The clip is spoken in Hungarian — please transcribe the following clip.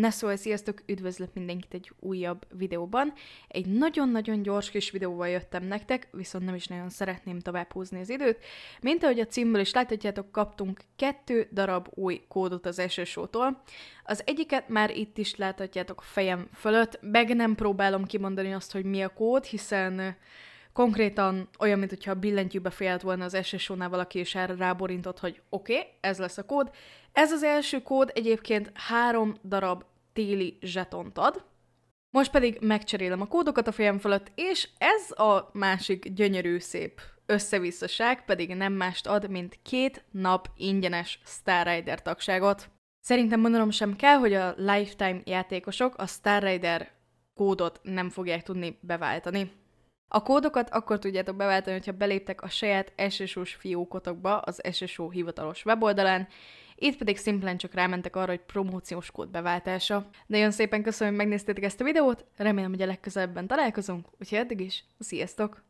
Na szóval, sziasztok, üdvözlök mindenkit egy újabb videóban. Egy nagyon-nagyon gyors kis videóval jöttem nektek, viszont nem is nagyon szeretném tovább húzni az időt. Mint ahogy a címből is láthatjátok, kaptunk kettő darab új kódot az SSO-tól. Az egyiket már itt is láthatjátok a fejem fölött, meg nem próbálom kimondani azt, hogy mi a kód, hiszen Konkrétan olyan, hogyha a billentyűbe fejelt volna az SSO-nál valaki, és erre ráborintott, hogy oké, okay, ez lesz a kód. Ez az első kód egyébként három darab téli zsetont ad. Most pedig megcserélem a kódokat a fejem fölött, és ez a másik gyönyörű szép összevisszaság pedig nem mást ad, mint két nap ingyenes Star Rider tagságot. Szerintem mondanom sem kell, hogy a Lifetime játékosok a Star Rider kódot nem fogják tudni beváltani. A kódokat akkor tudjátok beváltani, hogyha beléptek a saját SSO-s fiókotokba az SSO hivatalos weboldalán, itt pedig szimplán csak rámentek arra, hogy promóciós kód beváltása. Nagyon szépen köszönöm, hogy megnéztétek ezt a videót, remélem, hogy a legközelebben találkozunk, úgyhogy eddig is, sziasztok!